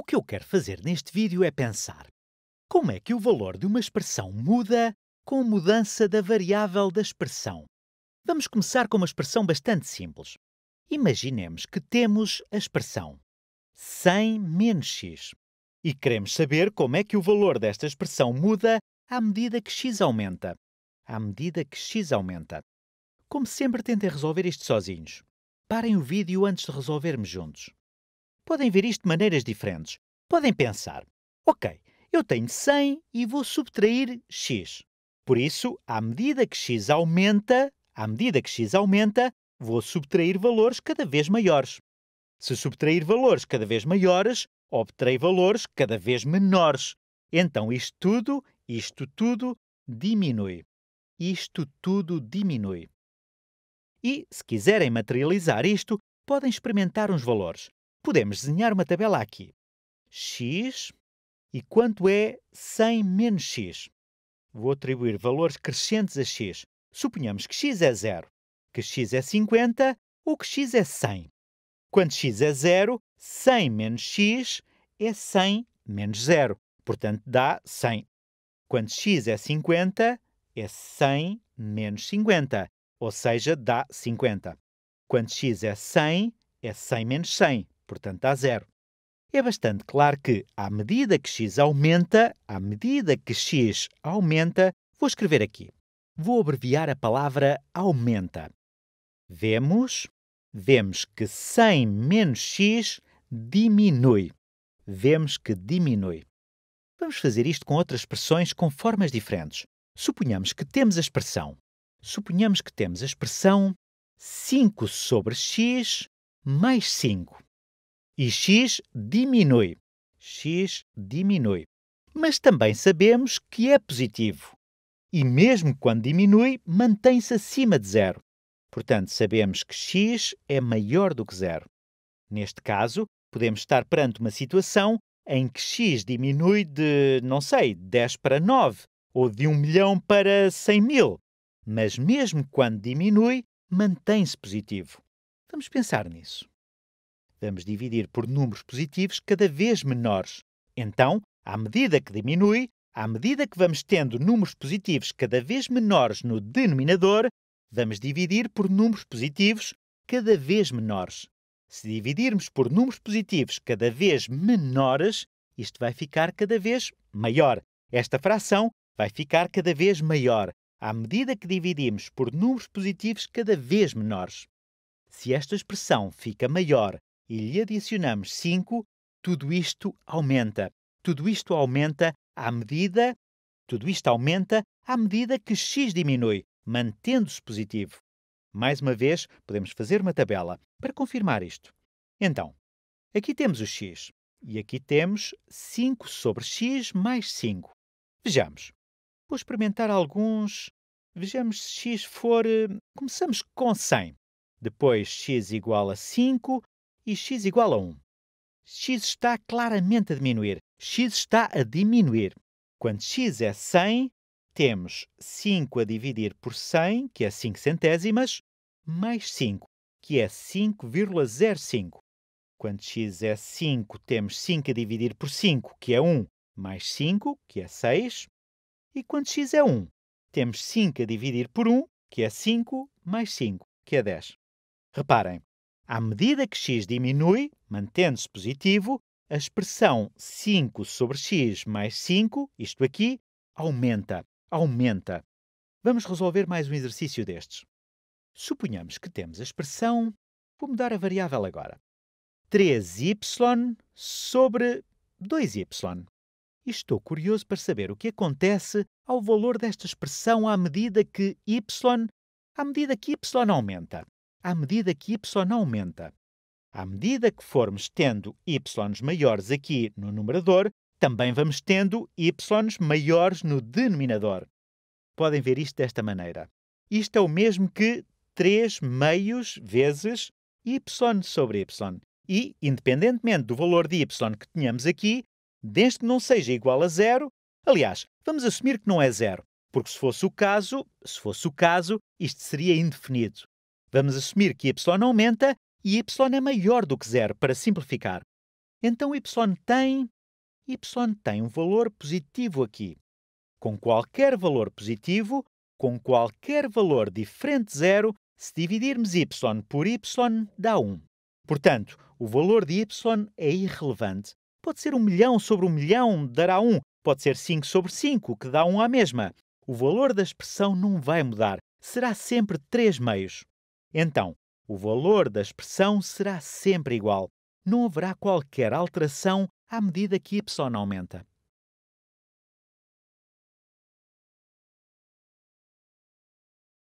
O que eu quero fazer neste vídeo é pensar como é que o valor de uma expressão muda com a mudança da variável da expressão. Vamos começar com uma expressão bastante simples. Imaginemos que temos a expressão 100 menos x e queremos saber como é que o valor desta expressão muda à medida que x aumenta. À medida que x aumenta. Como sempre, tentem resolver isto sozinhos. Parem o vídeo antes de resolvermos juntos podem ver isto de maneiras diferentes. Podem pensar: ok, eu tenho 100 e vou subtrair x. Por isso, à medida que x aumenta, à medida que x aumenta, vou subtrair valores cada vez maiores. Se subtrair valores cada vez maiores, obterei valores cada vez menores. Então isto tudo, isto tudo diminui. Isto tudo diminui. E, se quiserem materializar isto, podem experimentar uns valores. Podemos desenhar uma tabela aqui. x e quanto é 100 menos x? Vou atribuir valores crescentes a x. Suponhamos que x é 0, que x é 50 ou que x é 100. Quando x é 0, 100 menos x é 100 menos 0, portanto dá 100. Quando x é 50, é 100 menos 50, ou seja, dá 50. Quando x é 100, é 100 menos 100, portanto dá zero. É bastante claro que, à medida que x aumenta, à medida que x aumenta, vou escrever aqui. Vou abreviar a palavra aumenta. Vemos, vemos que 100 menos x diminui. Vemos que diminui. Vamos fazer isto com outras expressões com formas diferentes. Suponhamos que temos a expressão. Suponhamos que temos a expressão 5 sobre x mais 5 e x diminui. x diminui. Mas também sabemos que é positivo. E mesmo quando diminui, mantém-se acima de zero. Portanto, sabemos que x é maior do que zero. Neste caso, podemos estar perante uma situação em que x diminui de, não sei, 10 para 9 ou de 1 milhão para 100 mil. Mas mesmo quando diminui, mantém-se positivo. Vamos pensar nisso. Vamos dividir por números positivos cada vez menores. Então, à medida que diminui, à medida que vamos tendo números positivos cada vez menores no denominador, vamos dividir por números positivos cada vez menores. Se dividirmos por números positivos cada vez menores, isto vai ficar cada vez maior. Esta fração vai ficar cada vez maior à medida que dividimos por números positivos cada vez menores. Se esta expressão fica maior e lhe adicionamos 5, tudo isto aumenta. Tudo isto aumenta à medida, tudo isto aumenta à medida que x diminui, mantendo-se positivo. Mais uma vez, podemos fazer uma tabela para confirmar isto. Então, aqui temos o x e aqui temos 5 sobre x mais 5. Vejamos. Vou experimentar alguns. Vejamos se x for. Eh, começamos com 100. Depois x igual a 5 e x igual a 1. x está claramente a diminuir. x está a diminuir. Quando x é 100, temos 5 a dividir por 100, que é 5 centésimas, mais 5, que é 5,05. Quando x é 5, temos 5 a dividir por 5, que é 1, mais 5, que é 6. E quando x é 1, temos 5 a dividir por 1, que é 5, mais 5, que é 10. Reparem, à medida que x diminui, mantendo-se positivo, a expressão 5 sobre x mais 5, isto aqui, aumenta, aumenta. Vamos resolver mais um exercício destes. Suponhamos que temos a expressão, vou mudar a variável agora, 3y sobre 2y. estou curioso para saber o que acontece ao valor desta expressão à medida que y, à medida que y aumenta à medida que y aumenta. À medida que formos tendo y maiores aqui no numerador, também vamos tendo y maiores no denominador. Podem ver isto desta maneira. Isto é o mesmo que 3 meios vezes y sobre y. E, independentemente do valor de y que tenhamos aqui, desde que não seja igual a zero, aliás, vamos assumir que não é zero, porque se fosse o caso, se fosse o caso, isto seria indefinido. Vamos assumir que y aumenta e y é maior do que zero, para simplificar. Então y tem. y tem um valor positivo aqui. Com qualquer valor positivo, com qualquer valor diferente de zero, se dividirmos y por y, dá 1. Portanto, o valor de y é irrelevante. Pode ser 1 um milhão sobre 1 um milhão, dará 1. Pode ser 5 sobre 5, que dá 1 à mesma. O valor da expressão não vai mudar. Será sempre 3 meios. Então, o valor da expressão será sempre igual. Não haverá qualquer alteração à medida que y aumenta.